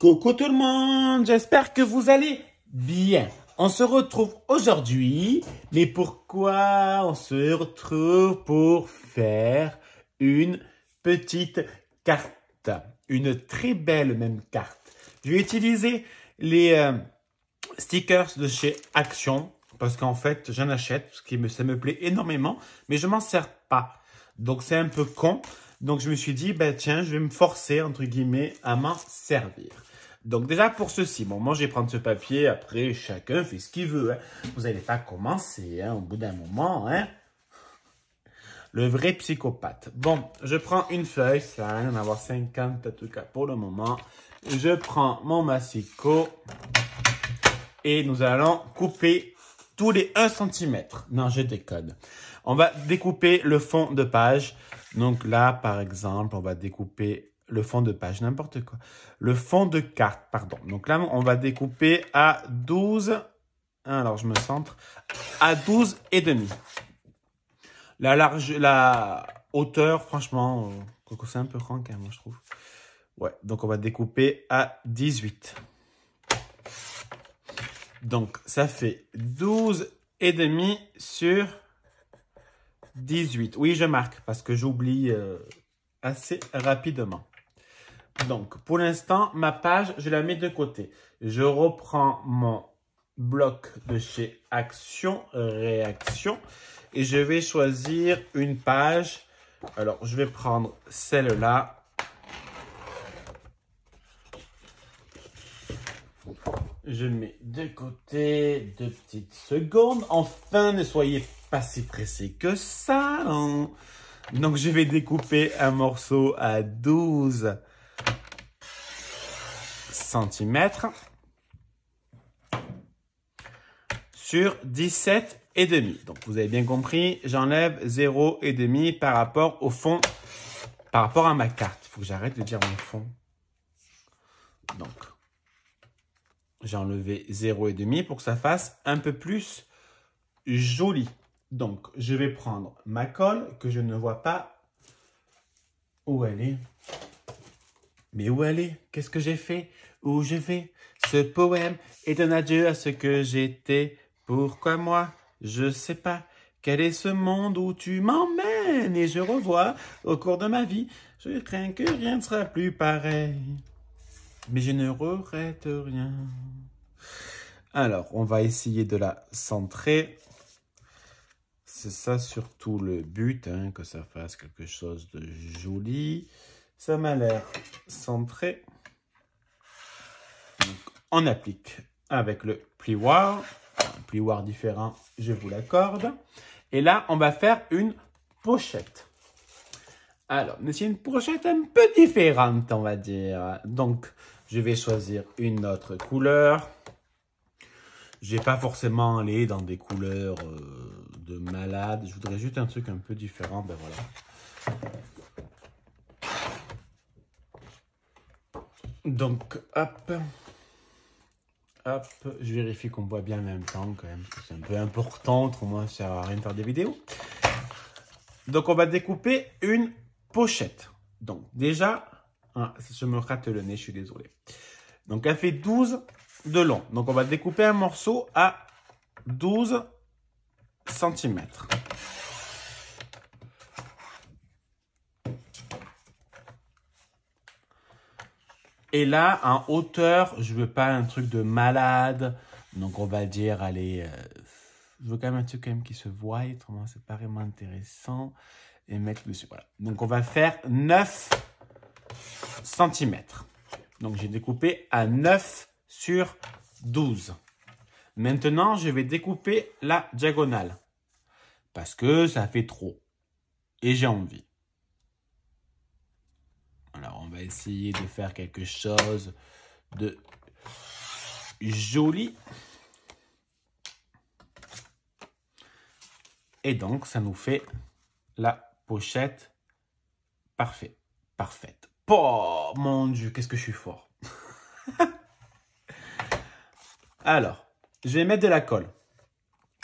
Coucou tout le monde, j'espère que vous allez bien. On se retrouve aujourd'hui, mais pourquoi on se retrouve pour faire une petite carte, une très belle même carte. Je vais utiliser les euh, stickers de chez Action parce qu'en fait, j'en achète parce que ça me plaît énormément, mais je m'en sers pas. Donc c'est un peu con. Donc je me suis dit, bah tiens, je vais me forcer, entre guillemets, à m'en servir. Donc déjà pour ceci, bon, moi je vais prendre ce papier, après chacun fait ce qu'il veut. Hein. Vous n'allez pas commencer hein, au bout d'un moment. Hein. Le vrai psychopathe. Bon, je prends une feuille, ça va en avoir 50 en tout cas pour le moment. Je prends mon massicot et nous allons couper tous les 1 cm. Non, je déconne. On va découper le fond de page. Donc là, par exemple, on va découper le fond de page, n'importe quoi. Le fond de carte, pardon. Donc là, on va découper à 12, alors je me centre, à 12 et demi. La large, la hauteur, franchement, euh, c'est un peu grand quand hein, même, je trouve. Ouais, donc on va découper à 18. Donc ça fait 12 et demi sur 18. Oui, je marque parce que j'oublie euh, assez rapidement. Donc, pour l'instant, ma page, je la mets de côté. Je reprends mon bloc de chez Action, Réaction, et je vais choisir une page. Alors, je vais prendre celle-là. Je mets de côté deux petites secondes. Enfin, ne soyez pas si pressés que ça. Hein. Donc, je vais découper un morceau à 12 centimètres sur 17 et demi. Donc vous avez bien compris, j'enlève 0 et demi par rapport au fond, par rapport à ma carte. Il Faut que j'arrête de dire mon fond. Donc j'ai enlevé 0 et demi pour que ça fasse un peu plus joli. Donc je vais prendre ma colle que je ne vois pas où elle est. Mais où elle est Qu'est-ce que j'ai fait où je vais. Ce poème est un adieu à ce que j'étais. Pourquoi moi Je sais pas. Quel est ce monde où tu m'emmènes et je revois au cours de ma vie. Je crains que rien ne sera plus pareil. Mais je ne regrette rien. Alors, on va essayer de la centrer. C'est ça surtout le but, hein, que ça fasse quelque chose de joli. Ça m'a l'air centré. On applique avec le plioir. Un plioir différent, je vous l'accorde. Et là, on va faire une pochette. Alors, mais c'est une pochette un peu différente, on va dire. Donc, je vais choisir une autre couleur. Je n'ai pas forcément allé dans des couleurs euh, de malade. Je voudrais juste un truc un peu différent. Ben voilà. Donc, hop. Hop, je vérifie qu'on voit bien en même temps quand même. C'est un peu important, moins ça sert à rien de faire des vidéos. Donc on va découper une pochette. Donc déjà, je ah, me rate le nez, je suis désolé. Donc elle fait 12 de long. Donc on va découper un morceau à 12 cm. Et là, en hauteur, je veux pas un truc de malade. Donc, on va dire, allez, euh, je veux quand même un truc quand même qui se voit. Autrement, c'est pas vraiment intéressant. Et mettre dessus, voilà. Donc, on va faire 9 cm. Donc, j'ai découpé à 9 sur 12. Maintenant, je vais découper la diagonale. Parce que ça fait trop. Et j'ai envie essayer de faire quelque chose de joli. Et donc, ça nous fait la pochette parfaite. Parfaite. Oh mon dieu, qu'est-ce que je suis fort. Alors, je vais mettre de la colle.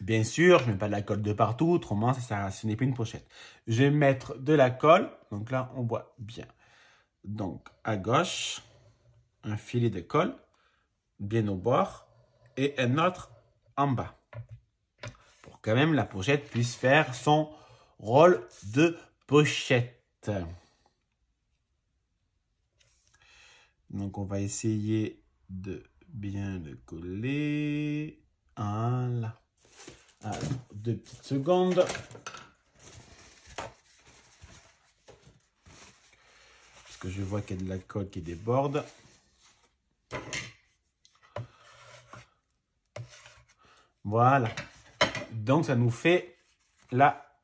Bien sûr, je ne mets pas de la colle de partout, autrement, ça, ce n'est plus une pochette. Je vais mettre de la colle. Donc là, on voit bien. Donc, à gauche, un filet de colle, bien au bord, et un autre en bas. Pour quand même la pochette puisse faire son rôle de pochette. Donc, on va essayer de bien le coller. Voilà. deux petites secondes. que je vois qu'il y a de la colle qui déborde. Voilà. Donc, ça nous fait la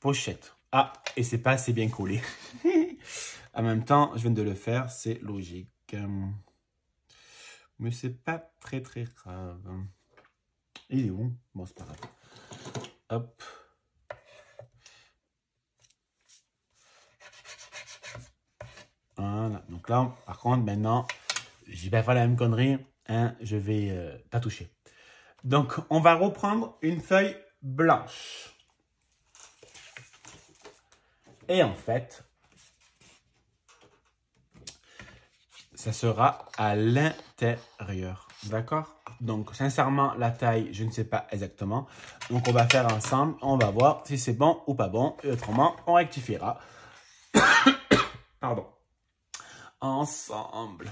pochette. Ah, et c'est pas assez bien collé. en même temps, je viens de le faire, c'est logique. Mais c'est pas très très grave. Il est où Bon, c'est pas grave. Hop. Donc là, par contre, maintenant, j'ai pas faire la même connerie. Hein, je vais euh, pas toucher. Donc, on va reprendre une feuille blanche. Et en fait, ça sera à l'intérieur. D'accord Donc, sincèrement, la taille, je ne sais pas exactement. Donc, on va faire ensemble. On va voir si c'est bon ou pas bon. Et autrement, on rectifiera. Pardon ensemble.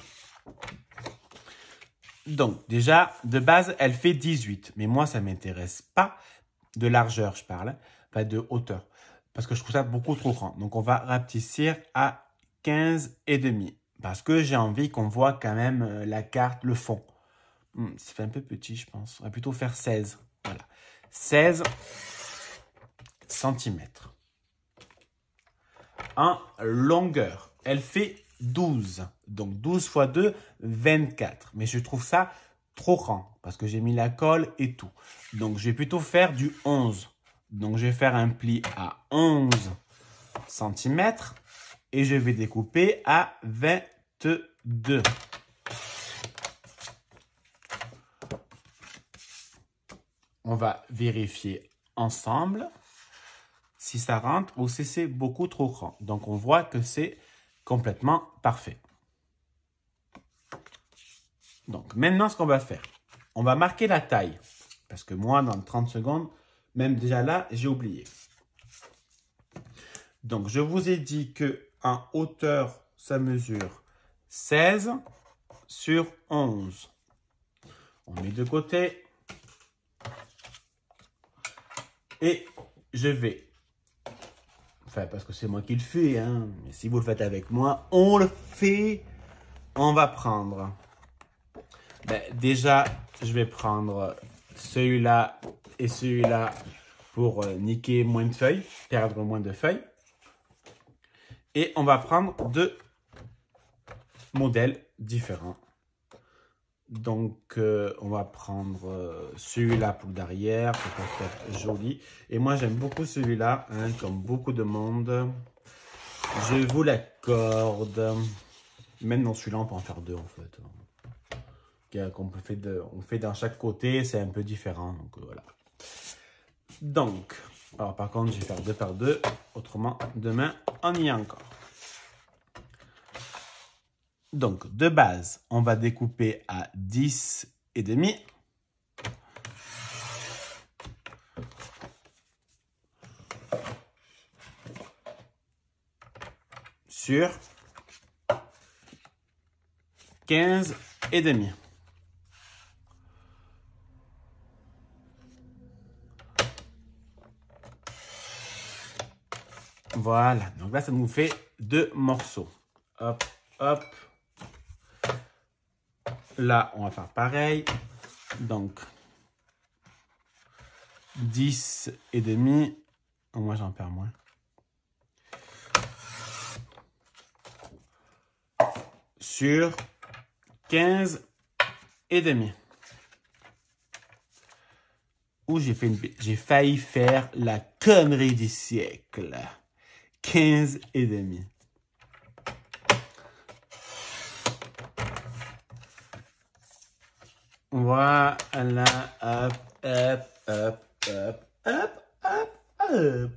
Donc, déjà, de base, elle fait 18. Mais moi, ça ne m'intéresse pas de largeur, je parle, pas de hauteur. Parce que je trouve ça beaucoup trop grand. Donc, on va rapetisser à 15 et demi. Parce que j'ai envie qu'on voit quand même euh, la carte, le fond. Hmm, ça fait un peu petit, je pense. On va plutôt faire 16. Voilà. 16 cm. En longueur, elle fait 12. Donc 12 x 2, 24. Mais je trouve ça trop grand parce que j'ai mis la colle et tout. Donc je vais plutôt faire du 11. Donc je vais faire un pli à 11 cm et je vais découper à 22. On va vérifier ensemble si ça rentre ou si c'est beaucoup trop grand. Donc on voit que c'est complètement parfait. Donc maintenant, ce qu'on va faire, on va marquer la taille. Parce que moi, dans 30 secondes, même déjà là, j'ai oublié. Donc je vous ai dit que en hauteur, ça mesure 16 sur 11. On met de côté. Et je vais Enfin, parce que c'est moi qui le fais, hein. Mais si vous le faites avec moi, on le fait. On va prendre. Ben, déjà, je vais prendre celui-là et celui-là pour euh, niquer moins de feuilles, perdre moins de feuilles. Et on va prendre deux modèles différents. Donc, euh, on va prendre euh, celui-là pour derrière, pour ça soit joli. Et moi, j'aime beaucoup celui-là, hein, comme beaucoup de monde. Je vous l'accorde. Même dans celui-là, on peut en faire deux, en fait. On, peut fait dans on fait chaque côté, c'est un peu différent. Donc, euh, voilà. Donc, alors par contre, je vais faire deux par deux. Autrement, demain, on y est encore. Donc, de base, on va découper à dix et demi. Sur quinze et demi. Voilà, donc là ça nous fait deux morceaux. Hop, hop. Là, on va faire pareil. Donc, 10 et demi. Oh, moi, j'en perds moins. Sur 15 et demi. Où j'ai fait j'ai failli faire la connerie du siècle. 15 et demi. Voilà, hop, hop, hop, hop, hop, hop, hop.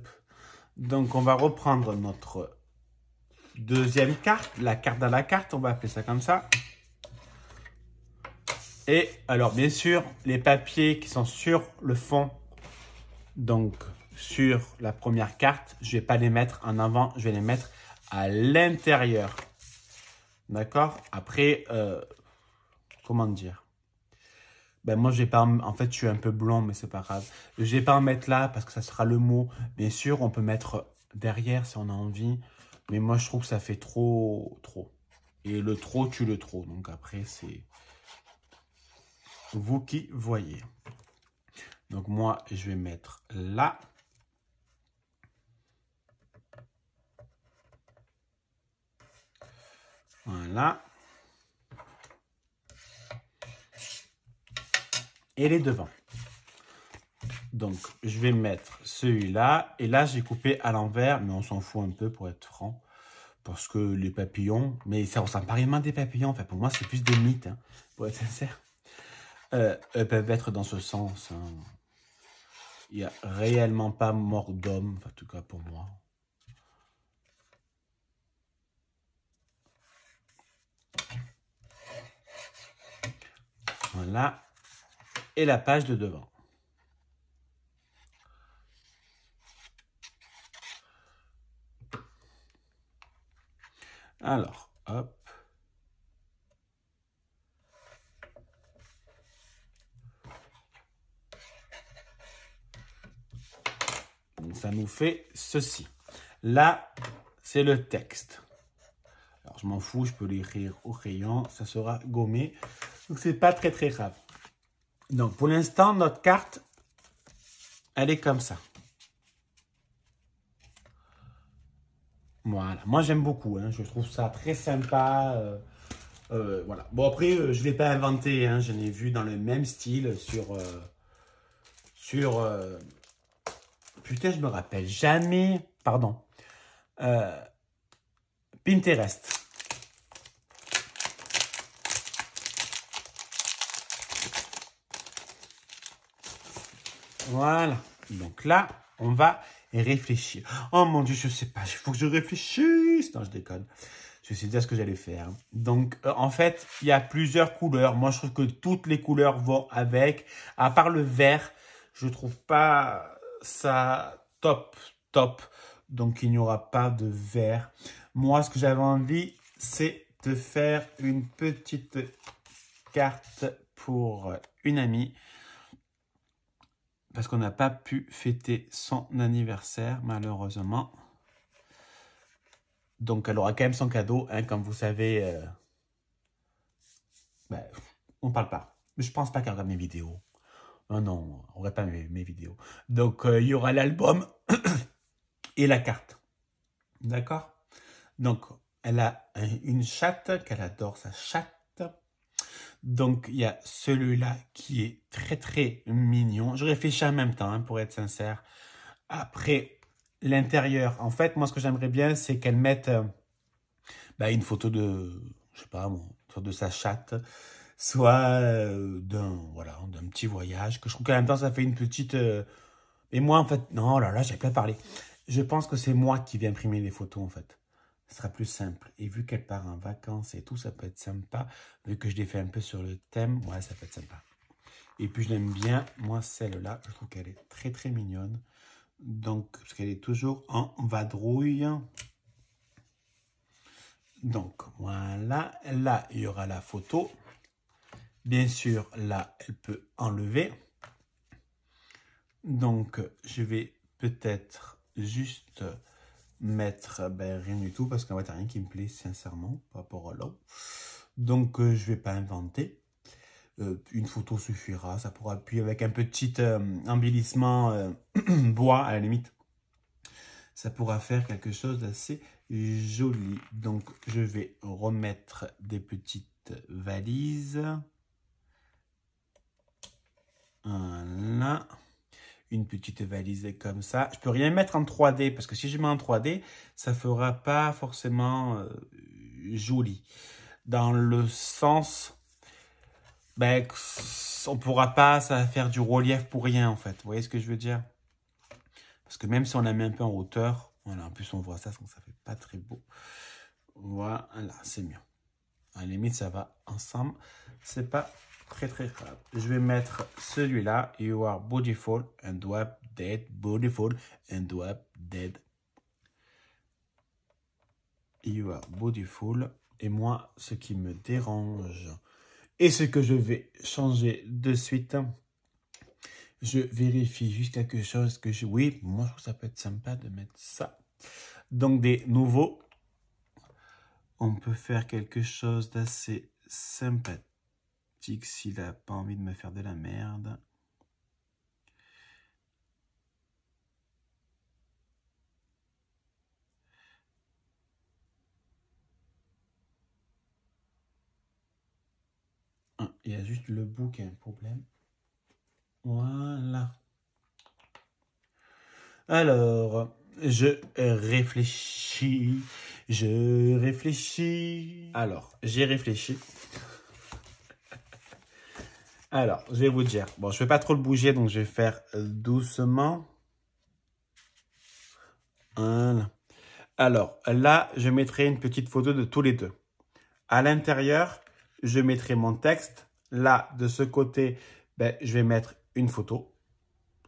Donc, on va reprendre notre deuxième carte, la carte à la carte, on va appeler ça comme ça. Et alors, bien sûr, les papiers qui sont sur le fond, donc sur la première carte, je ne vais pas les mettre en avant, je vais les mettre à l'intérieur. D'accord Après, euh, comment dire ben moi, j'ai pas, en fait, je suis un peu blanc, mais c'est pas grave. Je vais pas en mettre là parce que ça sera le mot. Bien sûr, on peut mettre derrière si on a envie, mais moi, je trouve que ça fait trop, trop. Et le trop tue le trop. Donc après, c'est vous qui voyez. Donc moi, je vais mettre là. Voilà. et les devants. Donc, je vais mettre celui-là. Et là, j'ai coupé à l'envers, mais on s'en fout un peu pour être franc. Parce que les papillons, mais ça ressemble pas vraiment des papillons. Enfin, pour moi, c'est plus des mythes, hein, pour être sincère. Euh, peuvent être dans ce sens. Hein. Il n'y a réellement pas mort d'homme, en tout cas pour moi. Voilà et la page de devant. Alors, hop. ça nous fait ceci. Là, c'est le texte. Alors, je m'en fous, je peux l'écrire au crayon, ça sera gommé. Donc, c'est pas très, très grave. Donc, pour l'instant, notre carte, elle est comme ça. Voilà. Moi, j'aime beaucoup. Hein. Je trouve ça très sympa. Euh, euh, voilà. Bon, après, euh, je ne l'ai pas inventé. Hein. J'en vu dans le même style sur... sur putain, je me rappelle jamais. Pardon. Pinterest. Voilà. Donc là, on va réfléchir. Oh mon Dieu, je sais pas, il faut que je réfléchisse. Non, je déconne. Je sais déjà ce que j'allais faire. Donc, euh, en fait, il y a plusieurs couleurs. Moi, je trouve que toutes les couleurs vont avec. À part le vert, je ne trouve pas ça top, top. Donc, il n'y aura pas de vert. Moi, ce que j'avais envie, c'est de faire une petite carte pour une amie parce qu'on n'a pas pu fêter son anniversaire, malheureusement. Donc, elle aura quand même son cadeau, hein, comme vous savez. Euh... ne ben, on parle pas. Je pense pas qu'elle regarde mes vidéos. Non, ah non, on regarde pas mes, vidéos. Donc, euh, il y aura l'album et la carte. D'accord Donc, elle a une chatte qu'elle adore, sa chatte. Donc, il y a celui-là qui est très, très mignon. Je réfléchis en même temps, hein, pour être sincère. Après, l'intérieur. En fait, moi, ce que j'aimerais bien, c'est qu'elle mette euh, bah, une photo de, je sais pas, soit de sa chatte, soit euh, d'un voilà, d'un petit voyage. Que je trouve qu'en même temps, ça fait une petite... Euh, et moi, en fait, non, oh là, là, j'ai pas parlé. Je pense que c'est moi qui vais imprimer les photos, en fait sera plus simple. Et vu qu'elle part en vacances et tout, ça peut être sympa. Vu que je l'ai un peu sur le thème, ouais, ça peut être sympa. Et puis, je l'aime bien. Moi, celle-là, je trouve qu'elle est très, très mignonne. Donc, parce qu'elle est toujours en vadrouille. Donc, voilà. Là, il y aura la photo. Bien sûr, là, elle peut enlever. Donc, je vais peut-être juste mettre ben, rien du tout parce qu'en fait, rien qui me plaît sincèrement par rapport à l'eau Donc, euh, je vais pas inventer. Euh, une photo suffira, ça pourra puis avec un petit euh, embellissement bois à la limite. Ça pourra faire quelque chose d'assez joli. Donc, je vais remettre des petites valises. Voilà une petite valise comme ça. Je peux rien mettre en 3D parce que si je mets en 3D, ça fera pas forcément euh, joli. Dans le sens, ben, on pourra pas ça faire du relief pour rien en fait. Vous voyez ce que je veux dire Parce que même si on la met un peu en hauteur, voilà, en plus on voit ça, donc ça fait pas très beau. Voilà, c'est mieux. À la limite, ça va ensemble. C'est pas Très, très grave. Je vais mettre celui-là. You are beautiful and web dead. Beautiful and web dead. You are beautiful. Et moi, ce qui me dérange et ce que je vais changer de suite, je vérifie juste quelque chose que je... Oui, moi, je trouve ça peut être sympa de mettre ça. Donc, des nouveaux. On peut faire quelque chose d'assez sympathique s'il a pas envie de me faire de la merde. Ah, il y a juste le bout qui a un problème. Voilà. Alors, je réfléchis. Je réfléchis. Alors, j'ai réfléchi. Alors, je vais vous dire. Bon, je ne vais pas trop le bouger, donc je vais faire euh, doucement. Alors, là, je mettrai une petite photo de tous les deux. À l'intérieur, je mettrai mon texte. Là, de ce côté, ben, je vais mettre une photo.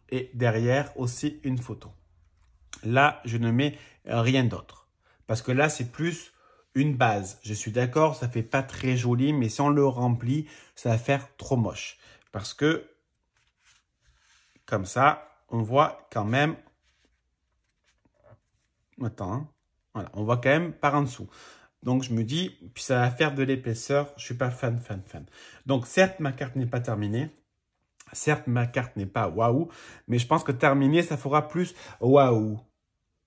Et derrière aussi une photo. Là, je ne mets rien d'autre. Parce que là, c'est plus une base. Je suis d'accord, ça fait pas très joli, mais si on le remplit, ça va faire trop moche. Parce que, comme ça, on voit quand même... Attends, hein. voilà, on voit quand même par en dessous. Donc, je me dis, puis ça va faire de l'épaisseur, je suis pas fan, fan, fan. Donc, certes, ma carte n'est pas terminée. Certes, ma carte n'est pas waouh, mais je pense que terminée, ça fera plus waouh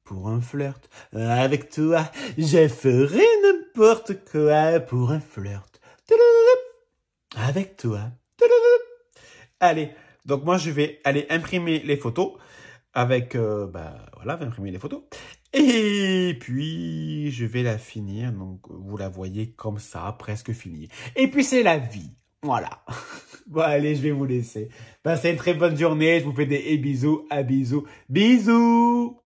pour un flirt. Euh, avec toi, je ferai n'importe quoi pour un flirt. Avec toi. Allez, donc moi je vais aller imprimer les photos avec, euh, bah voilà, imprimer les photos. Et puis je vais la finir, donc vous la voyez comme ça, presque finie. Et puis c'est la vie, voilà. bon allez, je vais vous laisser. Passez une très bonne journée, je vous fais des bisous, à bisous, bisous